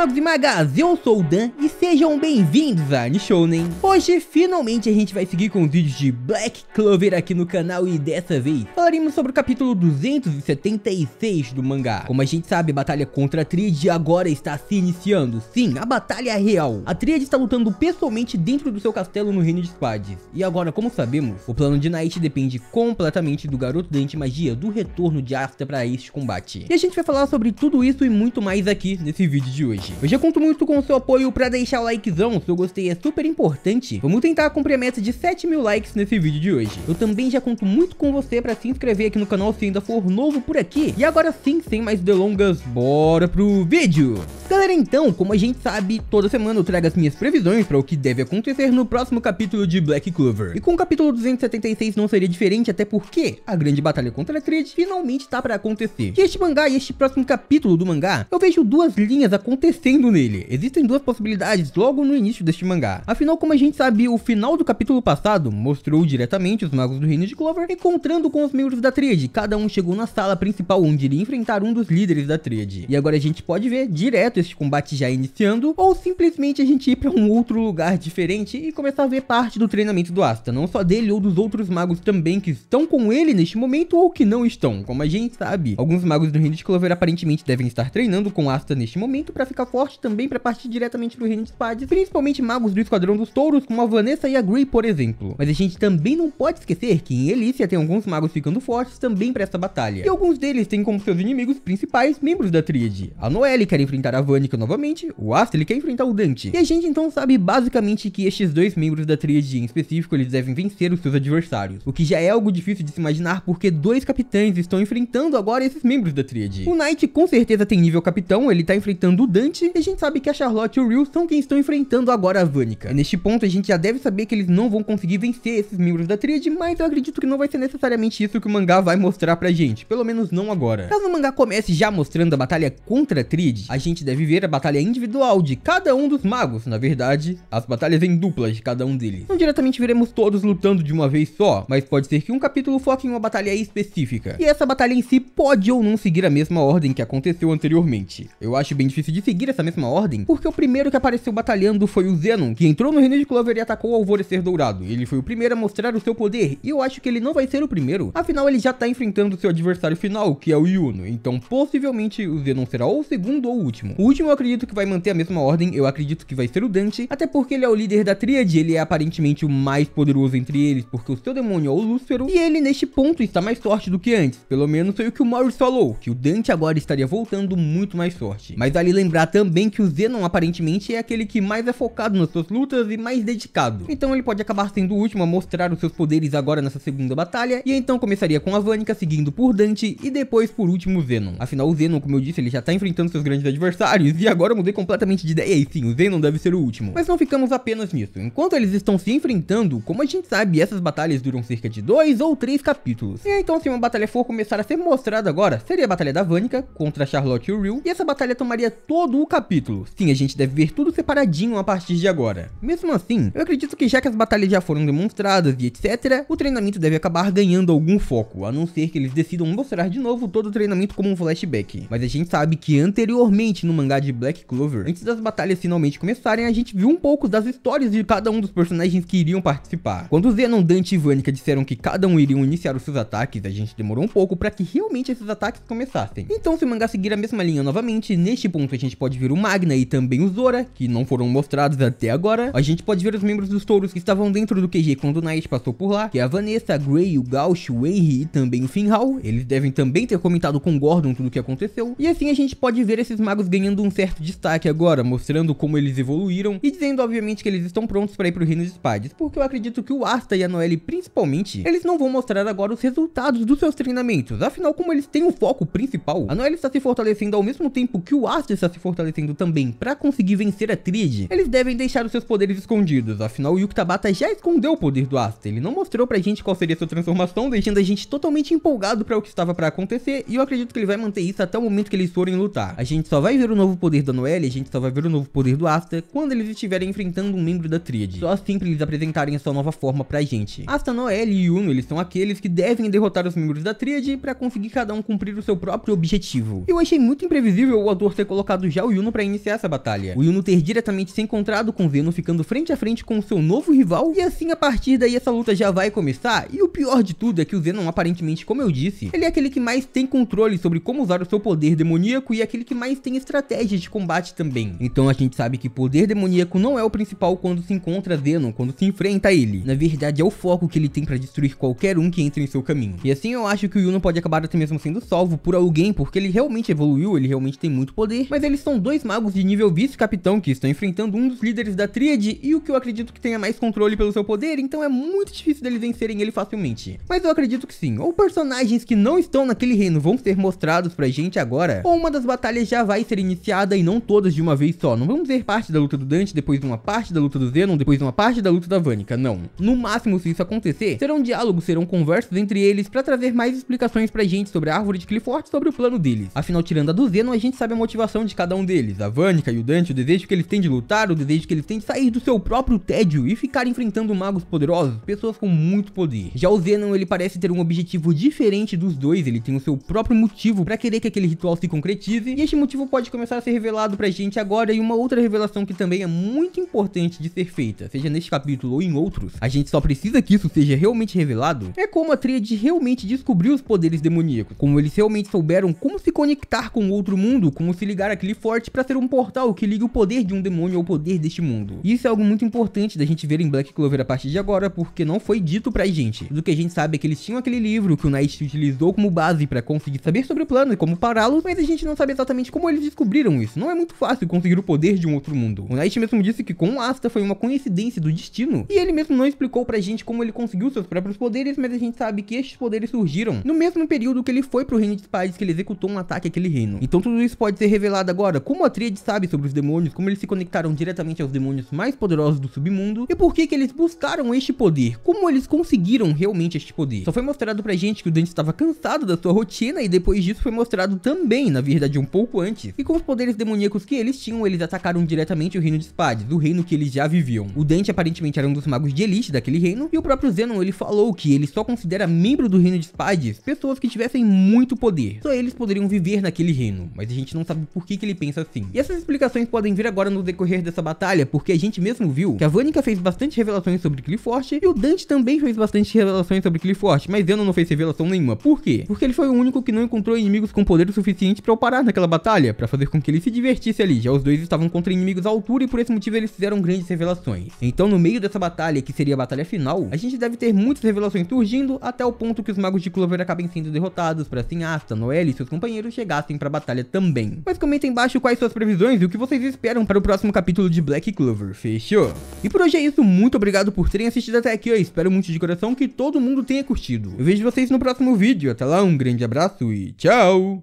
amigos de Magas, eu sou o Dan e sejam bem-vindos a Nishounen. Hoje, finalmente, a gente vai seguir com os vídeos de Black Clover aqui no canal e dessa vez falaremos sobre o capítulo 276 do mangá. Como a gente sabe, a batalha contra a Tríade agora está se iniciando. Sim, a batalha é real. A Tríade está lutando pessoalmente dentro do seu castelo no Reino de Spades. E agora, como sabemos, o plano de Night depende completamente do garoto Dente magia do retorno de Asta para este combate. E a gente vai falar sobre tudo isso e muito mais aqui nesse vídeo de hoje. Eu já conto muito com o seu apoio para deixar deixar o likezão, se eu gostei é super importante. Vamos tentar cumprir a meta de 7 mil likes nesse vídeo de hoje. Eu também já conto muito com você para se inscrever aqui no canal se ainda for novo por aqui. E agora sim, sem mais delongas, bora pro vídeo! Galera, então, como a gente sabe, toda semana eu trago as minhas previsões para o que deve acontecer no próximo capítulo de Black Clover. E com o capítulo 276 não seria diferente, até porque a grande batalha contra a Creed finalmente tá para acontecer. E este mangá e este próximo capítulo do mangá, eu vejo duas linhas acontecendo nele. Existem duas possibilidades novidades logo no início deste mangá. Afinal, como a gente sabe, o final do capítulo passado mostrou diretamente os magos do reino de Clover encontrando com os membros da Tríade. Cada um chegou na sala principal onde iria enfrentar um dos líderes da Tríade. E agora a gente pode ver direto este combate já iniciando, ou simplesmente a gente ir para um outro lugar diferente e começar a ver parte do treinamento do Asta, não só dele ou dos outros magos também que estão com ele neste momento ou que não estão, como a gente sabe. Alguns magos do reino de Clover aparentemente devem estar treinando com Asta neste momento para ficar forte também para partir diretamente pro reino de principalmente magos do Esquadrão dos Touros, como a Vanessa e a Grey, por exemplo. Mas a gente também não pode esquecer que em Elícia tem alguns magos ficando fortes também para essa batalha. E alguns deles têm como seus inimigos principais membros da tríade. A Noelle quer enfrentar a Vânica novamente, o Astley quer enfrentar o Dante. E a gente então sabe basicamente que estes dois membros da tríade em específico, eles devem vencer os seus adversários. O que já é algo difícil de se imaginar porque dois capitães estão enfrentando agora esses membros da tríade. O Knight com certeza tem nível capitão, ele tá enfrentando o Dante, e a gente sabe que a Charlotte e o Will são quem estão enfrentando agora a Vânica. neste ponto a gente já deve saber que eles não vão conseguir vencer esses membros da tríade, mas eu acredito que não vai ser necessariamente isso que o mangá vai mostrar pra gente, pelo menos não agora. Caso o mangá comece já mostrando a batalha contra a tríade, a gente deve ver a batalha individual de cada um dos magos, na verdade, as batalhas em duplas de cada um deles. Não diretamente veremos todos lutando de uma vez só, mas pode ser que um capítulo foque em uma batalha específica. E essa batalha em si pode ou não seguir a mesma ordem que aconteceu anteriormente. Eu acho bem difícil de seguir essa mesma ordem, porque o primeiro que apareceu seu batalhando foi o Zenon, que entrou no reino de Clover e atacou o Alvorecer Dourado. Ele foi o primeiro a mostrar o seu poder, e eu acho que ele não vai ser o primeiro, afinal ele já tá enfrentando seu adversário final, que é o Yuno, então possivelmente o Zenon será ou o segundo ou o último. O último eu acredito que vai manter a mesma ordem, eu acredito que vai ser o Dante, até porque ele é o líder da tríade, ele é aparentemente o mais poderoso entre eles, porque o seu demônio é o Lúcero, e ele neste ponto está mais forte do que antes, pelo menos foi o que o Morris falou, que o Dante agora estaria voltando muito mais forte. Mas vale lembrar também que o Zenon aparentemente é aquele aquele que mais é focado nas suas lutas e mais dedicado. Então ele pode acabar sendo o último a mostrar os seus poderes agora nessa segunda batalha, e então começaria com a Vânica, seguindo por Dante e depois por último Zenon. Afinal, o Zenon, como eu disse, ele já tá enfrentando seus grandes adversários, e agora eu mudei completamente de ideia, e sim, o Zenon deve ser o último. Mas não ficamos apenas nisso. Enquanto eles estão se enfrentando, como a gente sabe, essas batalhas duram cerca de dois ou três capítulos. E então, se uma batalha for começar a ser mostrada agora, seria a batalha da Vânica contra Charlotte e o Ryu, e essa batalha tomaria todo o capítulo. Sim, a gente deve ver tudo separado paradinho a partir de agora. Mesmo assim, eu acredito que já que as batalhas já foram demonstradas e etc, o treinamento deve acabar ganhando algum foco, a não ser que eles decidam mostrar de novo todo o treinamento como um flashback. Mas a gente sabe que anteriormente no mangá de Black Clover, antes das batalhas finalmente começarem, a gente viu um pouco das histórias de cada um dos personagens que iriam participar. Quando Zenon, Dante e Vanica disseram que cada um iriam iniciar os seus ataques, a gente demorou um pouco para que realmente esses ataques começassem. Então se o mangá seguir a mesma linha novamente, neste ponto a gente pode ver o Magna e também o Zora, que não foram mostrados até agora, a gente pode ver os membros dos touros que estavam dentro do QG quando o Knight passou por lá, que é a Vanessa, a Gray, o Gauch, o Henry e também o Finhal. Eles devem também ter comentado com Gordon tudo o que aconteceu. E assim a gente pode ver esses magos ganhando um certo destaque agora, mostrando como eles evoluíram e dizendo obviamente que eles estão prontos para ir para o Reino de Spades, porque eu acredito que o Asta e a Noelle principalmente, eles não vão mostrar agora os resultados dos seus treinamentos, afinal como eles têm o um foco principal, a Noelle está se fortalecendo ao mesmo tempo que o Asta está se fortalecendo também para conseguir vencer a Trid, eles devem deixar os seus poderes escondidos, afinal o Yuktabata já escondeu o poder do Asta, ele não mostrou pra gente qual seria sua transformação, deixando a gente totalmente empolgado para o que estava para acontecer, e eu acredito que ele vai manter isso até o momento que eles forem lutar. A gente só vai ver o novo poder da Noelle, a gente só vai ver o novo poder do Asta, quando eles estiverem enfrentando um membro da Trid. só assim pra eles apresentarem a sua nova forma pra gente. Asta, Noelle e Yuno, eles são aqueles que devem derrotar os membros da Trid pra conseguir cada um cumprir o seu próprio objetivo. Eu achei muito imprevisível o autor ter colocado já o Yuno pra iniciar essa batalha. O Yuno ter diretamente se encontrado com Venom ficando frente a frente com seu novo rival, e assim a partir daí essa luta já vai começar, e o pior de tudo é que o Venom aparentemente, como eu disse, ele é aquele que mais tem controle sobre como usar o seu poder demoníaco e é aquele que mais tem estratégia de combate também. Então a gente sabe que poder demoníaco não é o principal quando se encontra Venom, quando se enfrenta ele. Na verdade é o foco que ele tem pra destruir qualquer um que entre em seu caminho. E assim eu acho que o Yuno pode acabar até mesmo sendo salvo por alguém, porque ele realmente evoluiu, ele realmente tem muito poder, mas eles são dois magos de nível vice-capitão que estão enfrentando um dos líderes da tríade e o que eu acredito que tenha mais controle pelo seu poder, então é muito difícil deles vencerem ele facilmente. Mas eu acredito que sim, ou personagens que não estão naquele reino vão ser mostrados pra gente agora, ou uma das batalhas já vai ser iniciada e não todas de uma vez só. Não vamos ver parte da luta do Dante, depois uma parte da luta do Zenon, depois uma parte da luta da Vânica, não. No máximo, se isso acontecer, serão diálogos, serão conversas entre eles pra trazer mais explicações pra gente sobre a árvore de Clifford e sobre o plano deles. Afinal, tirando a do Zenon, a gente sabe a motivação de cada um deles, a Vânica e o Dante, o desejo que eles tem de lutar, o desejo que eles têm de sair do seu próprio tédio e ficar enfrentando magos poderosos, pessoas com muito poder. Já o Zenon, ele parece ter um objetivo diferente dos dois, ele tem o seu próprio motivo para querer que aquele ritual se concretize, e este motivo pode começar a ser revelado pra gente agora e uma outra revelação que também é muito importante de ser feita, seja neste capítulo ou em outros, a gente só precisa que isso seja realmente revelado, é como a tríade realmente descobriu os poderes demoníacos, como eles realmente souberam como se conectar com o outro mundo, como se ligar aquele forte para ser um portal que liga o poder de um um demônio ou poder deste mundo. Isso é algo muito importante da gente ver em Black Clover a partir de agora, porque não foi dito pra gente. Do que a gente sabe é que eles tinham aquele livro que o Night utilizou como base pra conseguir saber sobre o plano e como pará-lo, mas a gente não sabe exatamente como eles descobriram isso. Não é muito fácil conseguir o poder de um outro mundo. O Night mesmo disse que com o Asta foi uma coincidência do destino, e ele mesmo não explicou pra gente como ele conseguiu seus próprios poderes, mas a gente sabe que estes poderes surgiram no mesmo período que ele foi pro reino de Spades, que ele executou um ataque àquele reino. Então tudo isso pode ser revelado agora, como a Tríade sabe sobre os demônios, como eles se se conectaram diretamente aos demônios mais poderosos do submundo e por que que eles buscaram este poder, como eles conseguiram realmente este poder. Só foi mostrado pra gente que o Dante estava cansado da sua rotina e depois disso foi mostrado também, na verdade um pouco antes, e com os poderes demoníacos que eles tinham, eles atacaram diretamente o reino de Spades, o reino que eles já viviam. O Dante aparentemente era um dos magos de elite daquele reino e o próprio Zenon ele falou que ele só considera membro do reino de Spades pessoas que tivessem muito poder, só eles poderiam viver naquele reino, mas a gente não sabe por que que ele pensa assim. E essas explicações podem vir agora no no decorrer dessa batalha, porque a gente mesmo viu que a Vânica fez bastante revelações sobre Clifford e o Dante também fez bastante revelações sobre Clifford, mas Zeno não fez revelação nenhuma. Por quê? Porque ele foi o único que não encontrou inimigos com poder o suficiente para parar naquela batalha, para fazer com que ele se divertisse ali. Já os dois estavam contra inimigos à altura e por esse motivo eles fizeram grandes revelações. Então no meio dessa batalha, que seria a batalha final, a gente deve ter muitas revelações surgindo até o ponto que os magos de Clover acabem sendo derrotados para assim Asta, Noelle e seus companheiros chegassem para a batalha também. Mas comenta embaixo quais suas previsões e o que vocês esperam para o próximo capítulo de Black Clover, fechou? E por hoje é isso, muito obrigado por terem assistido até aqui, eu espero muito de coração que todo mundo tenha curtido. Eu vejo vocês no próximo vídeo, até lá, um grande abraço e tchau!